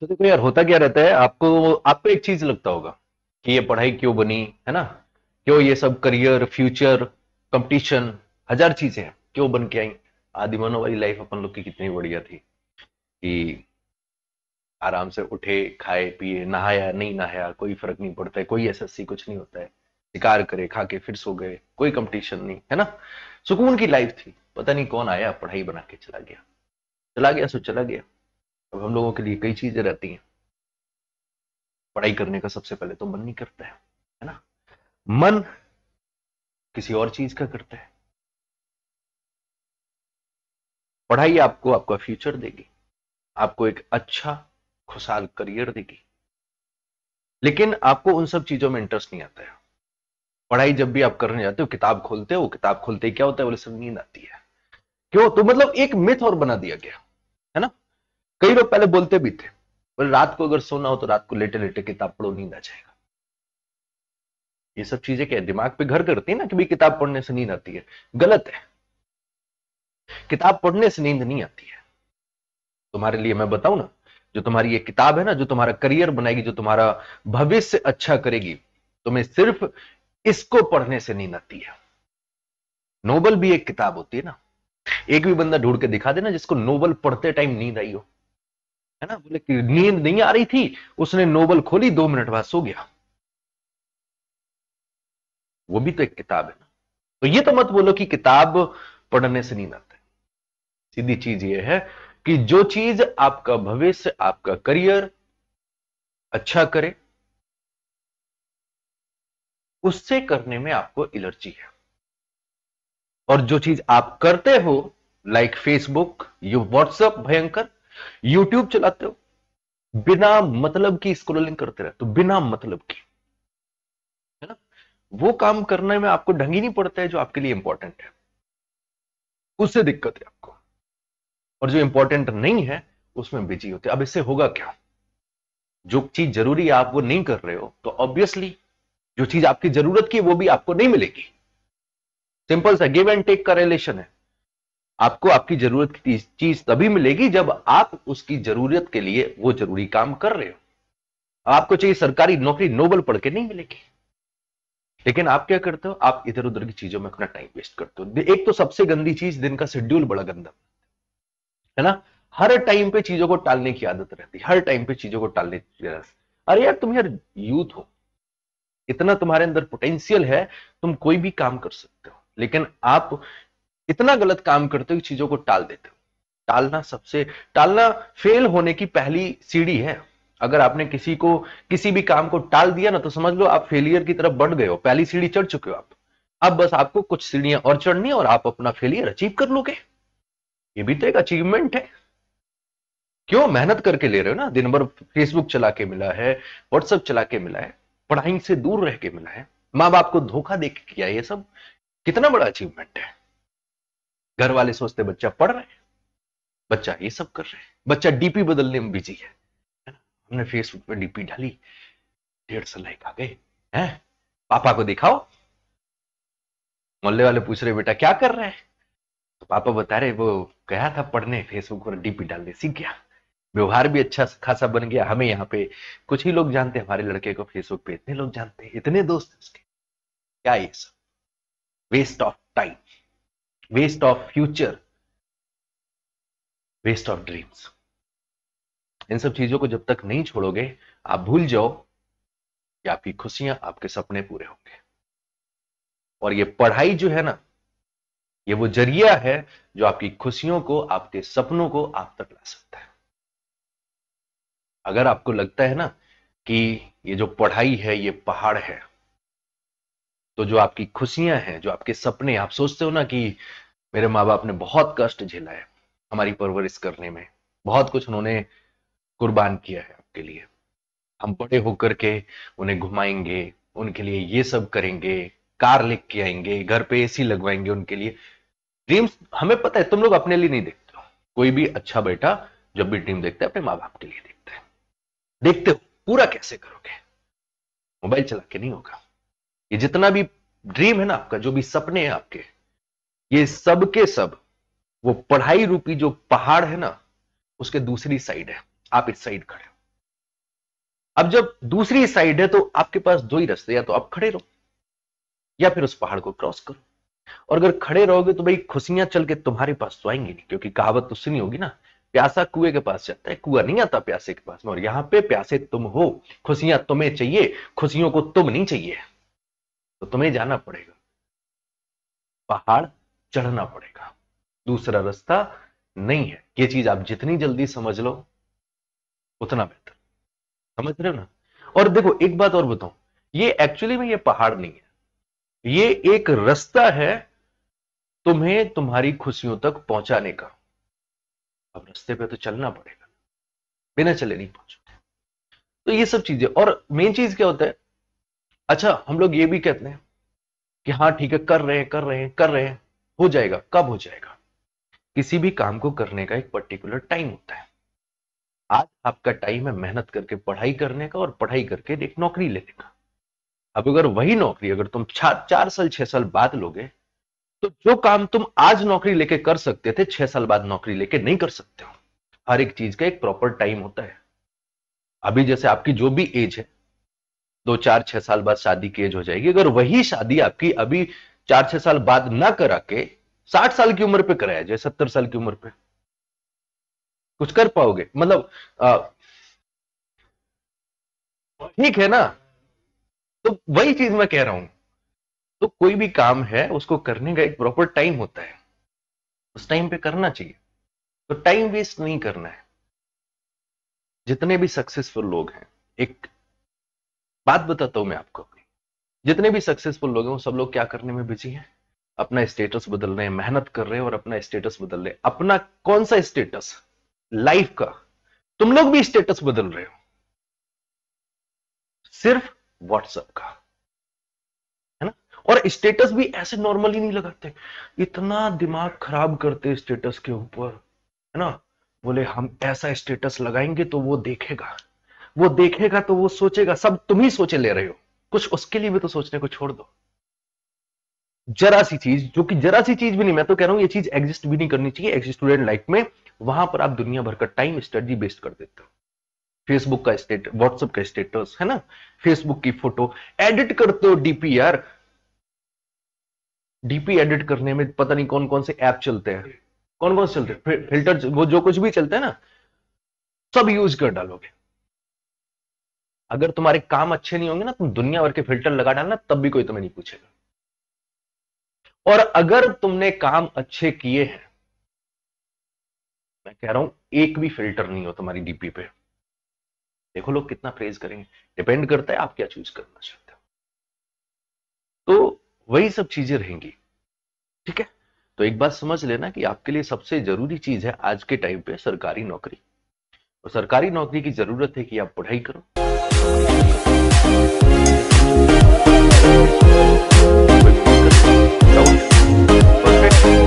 तो देखो यार होता क्या रहता है आपको आपको एक चीज लगता होगा कि ये पढ़ाई क्यों बनी है ना क्यों ये सब करियर फ्यूचर कंपटीशन हजार चीजें हैं क्यों बन के आई आदि वाली लाइफ अपन लोग की कितनी बढ़िया थी कि आराम से उठे खाए पिए नहाया नहीं नहाया कोई फर्क नहीं पड़ता है कोई एसएससी कुछ नहीं होता है शिकार करे खा के फिर सो गए कोई कंपटीशन नहीं है ना सुकून की लाइफ थी पता नहीं कौन आया पढ़ाई बना के चला गया चला गया सो चला गया अब हम लोगों के लिए कई चीज़ें रहती हैं पढ़ाई करने का सबसे पहले तो मन नहीं करता है है ना मन किसी और चीज का करता है पढ़ाई आपको आपका फ्यूचर देगी आपको एक अच्छा खुशहाल करियर देगी लेकिन आपको उन सब चीजों में इंटरेस्ट नहीं आता है पढ़ाई जब भी आप करने जाते हो किताब खोलते हो किताब खोलते क्या होता है बोले सब नींद आती है क्यों तो मतलब एक मिथ और बना दिया गया कई लोग पहले बोलते भी थे बोले रात को अगर सोना हो तो रात को लेटे लेटे किताब पढ़ो नींद आ जाएगा ये सब चीजें क्या दिमाग पे घर करती है ना कि भाई किताब पढ़ने से नींद आती है गलत है किताब पढ़ने से नींद नहीं आती है तुम्हारे लिए मैं बताऊं ना जो तुम्हारी ये किताब है ना जो तुम्हारा करियर बनाएगी जो तुम्हारा भविष्य अच्छा करेगी तुम्हें सिर्फ इसको पढ़ने से नींद आती है नोबल भी एक किताब होती है ना एक भी बंदा ढूंढ के दिखा देना जिसको नोबल पढ़ते टाइम नींद आई हो है ना बोले नींद नहीं आ रही थी उसने नोबल खोली दो मिनट बाद सो गया वो भी तो एक किताब है ना तो ये तो मत बोलो कि किताब पढ़ने से नींद आता है सीधी चीज ये है कि जो चीज आपका भविष्य आपका करियर अच्छा करे उससे करने में आपको एलर्जी है और जो चीज आप करते हो लाइक फेसबुक यू व्हाट्सएप भयंकर यूट्यूब चलाते हो बिना मतलब की स्क्रोलिंग करते रहते हो बिना मतलब की है ना वो काम करने में आपको ढंग ही नहीं पड़ता है जो आपके लिए इंपॉर्टेंट है उससे दिक्कत है आपको और जो इंपॉर्टेंट नहीं है उसमें बिजी होते अब इससे होगा क्या जो चीज जरूरी है आप वो नहीं कर रहे हो तो ऑब्वियसली जो चीज आपकी जरूरत की वो भी आपको नहीं मिलेगी सिंपल सा गिव एंड टेक का रिलेशन है आपको आपकी जरूरत की चीज तभी मिलेगी जब आप उसकी जरूरत के लिए वो जरूरी काम कर रहे हो आपको चाहिए सरकारी नौकरी नोबल पढ़ के नहीं मिलेगी लेकिन आप क्या करते हो आप इधर उधर की चीजों में अपना टाइम वेस्ट करते हो एक तो सबसे गंदी चीज दिन का शेड्यूल बड़ा गंदा है ना हर टाइम पे चीजों को टालने की आदत रहती है हर टाइम पे चीजों को टालने की आदत अरे यार तुम यार यूथ हो इतना तुम्हारे अंदर पोटेंशियल है तुम कोई भी काम कर सकते हो लेकिन आप इतना गलत काम करते हो कि चीजों को टाल देते हो टालना सबसे टालना फेल होने की पहली सीढ़ी है अगर आपने किसी को किसी भी काम को टाल दिया ना तो समझ लो आप फेलियर की तरफ बढ़ गए हो पहली सीढ़ी चढ़ चुके हो आप अब बस आपको कुछ सीढ़ियां और चढ़नी और आप अपना फेलियर अचीव कर लोगे ये भी तो एक अचीवमेंट है क्यों मेहनत करके ले रहे हो ना दिन भर फेसबुक चला के मिला है व्हाट्सएप चला के मिला है पढ़ाई से दूर रह के मिला है माँ बाप को धोखा दे के किया ये सब कितना बड़ा अचीवमेंट है घर वाले सोचते बच्चा पढ़ रहे हैं बच्चा ये सब कर रहे हैं बच्चा डीपी बदलने में बिजी है हमने फेसबुक पे डीपी डाली डेढ़ सौ लाइक आ गए हैं पापा को दिखाओ मोहल्ले वाले पूछ रहे बेटा क्या कर रहे हैं तो पापा बता रहे वो गया था पढ़ने फेसबुक पर डीपी डालने सीख गया व्यवहार भी अच्छा खासा बन गया हमें यहाँ पे कुछ ही लोग जानते हैं हमारे लड़के को फेसबुक पे इतने लोग जानते हैं इतने दोस्त उसके क्या ये सब waste of time waste of future waste of dreams इन सब चीजों को जब तक नहीं छोड़ोगे आप भूल जाओ कि आपकी खुशियां आपके सपने पूरे होंगे और ये पढ़ाई जो है ना ये वो जरिया है जो आपकी खुशियों को आपके सपनों को आप तक ला सकता है अगर आपको लगता है ना कि ये जो पढ़ाई है ये पहाड़ है तो जो आपकी खुशियां हैं जो आपके सपने आप सोचते हो ना कि मेरे माँ बाप ने बहुत कष्ट झेला है हमारी परवरिश करने में बहुत कुछ उन्होंने कुर्बान किया है आपके लिए हम बड़े होकर के उन्हें घुमाएंगे उनके लिए ये सब करेंगे कार के आएंगे घर पे एसी लगवाएंगे उनके लिए ड्रीम्स हमें पता है तुम लोग अपने लिए नहीं देखते हो कोई भी अच्छा बेटा जब भी ड्रीम देखता है अपने माँ बाप के लिए देखता है देखते हो पूरा कैसे करोगे मोबाइल चला के नहीं होगा ये जितना भी ड्रीम है ना आपका जो भी सपने हैं आपके ये सब के सब वो पढ़ाई रूपी जो पहाड़ है ना उसके दूसरी साइड है आप इस साइड खड़े हो अब जब दूसरी साइड है तो आपके पास दो ही रास्ते या तो आप खड़े रहो या फिर उस पहाड़ को क्रॉस करो और अगर खड़े रहोगे तो भाई खुशियां चल के तुम्हारे पास तो आएंगी नहीं क्योंकि कहावत तो सुनी होगी ना प्यासा कुएं के पास जाता है कुआ नहीं आता प्यासे के पास में और यहाँ पे प्यासे तुम हो खुशियां तुम्हें चाहिए खुशियों को तुम नहीं चाहिए तो तुम्हें जाना पड़ेगा पहाड़ चढ़ना पड़ेगा दूसरा रास्ता नहीं है ये चीज आप जितनी जल्दी समझ लो उतना बेहतर समझ रहे हो ना और देखो एक बात और बताऊं ये एक्चुअली में ये पहाड़ नहीं है ये एक रास्ता है तुम्हें तुम्हारी खुशियों तक पहुंचाने का अब रास्ते पे तो चलना पड़ेगा बिना चले नहीं पहुंचोगे तो ये सब चीजें और मेन चीज क्या होता है अच्छा हम लोग ये भी कहते हैं कि हाँ ठीक है कर रहे हैं कर रहे हैं कर रहे हैं हो जाएगा कब हो जाएगा किसी भी काम को करने का एक पर्टिकुलर टाइम होता है आज आपका टाइम है मेहनत करके पढ़ाई करने का और पढ़ाई करके एक नौकरी लेने का अब अगर वही नौकरी अगर तुम चार साल छह साल बाद लोगे तो जो काम तुम आज नौकरी लेके कर सकते थे छह साल बाद नौकरी लेके नहीं कर सकते हो हर एक चीज का एक प्रॉपर टाइम होता है अभी जैसे आपकी जो भी एज है दो चार छह साल बाद शादी की एज हो जाएगी अगर वही शादी आपकी अभी चार छह साल बाद ना करा के साठ साल की उम्र पे कराया जाए सत्तर साल की उम्र पे कुछ कर पाओगे मतलब ठीक है ना तो वही चीज मैं कह रहा हूं तो कोई भी काम है उसको करने का एक प्रॉपर टाइम होता है उस टाइम पे करना चाहिए तो टाइम वेस्ट नहीं करना है जितने भी सक्सेसफुल लोग हैं एक बात बताता हूं मैं आपको अपनी जितने भी सक्सेसफुल लोग हैं वो सब लोग क्या करने में बिजी हैं अपना स्टेटस बदल रहे हैं मेहनत कर रहे हैं और अपना स्टेटस बदल रहे हैं अपना कौन सा स्टेटस लाइफ का तुम लोग भी स्टेटस बदल रहे हो सिर्फ व्हाट्सएप का है ना और स्टेटस भी ऐसे नॉर्मली नहीं लगाते इतना दिमाग खराब करते स्टेटस के ऊपर है ना बोले हम ऐसा स्टेटस लगाएंगे तो वो देखेगा वो देखेगा तो वो सोचेगा सब तुम ही सोचे ले रहे हो कुछ उसके लिए भी तो सोचने को छोड़ दो जरा सी चीज जो कि जरा सी चीज भी नहीं मैं तो कह रहा हूं ये चीज एग्जिस्ट भी नहीं करनी चाहिए स्टूडेंट लाइफ में वहां पर आप दुनिया भर का टाइम स्टडी वेस्ट कर देते हो फेसबुक का स्टेट व्हाट्सएप का स्टेटस है ना फेसबुक की फोटो एडिट करते हो डीपी यार डीपी एडिट करने में पता नहीं कौन कौन से ऐप चलते हैं कौन कौन से चलते हैं फिल्टर वो जो कुछ भी चलते हैं ना सब यूज कर डालोगे अगर तुम्हारे काम अच्छे नहीं होंगे ना तुम दुनिया भर के फिल्टर लगा डालना तब भी कोई तुम्हें नहीं पूछेगा और अगर तुमने काम अच्छे किए हैं मैं कह रहा हूं एक भी फिल्टर नहीं हो तुम्हारी डीपी पे देखो लोग कितना प्रेज करेंगे डिपेंड करता है आप क्या चूज करना चाहते हो तो वही सब चीजें रहेंगी ठीक है तो एक बात समझ लेना कि आपके लिए सबसे जरूरी चीज है आज के टाइम पे सरकारी नौकरी और सरकारी नौकरी की जरूरत है कि आप पढ़ाई करो Thank you.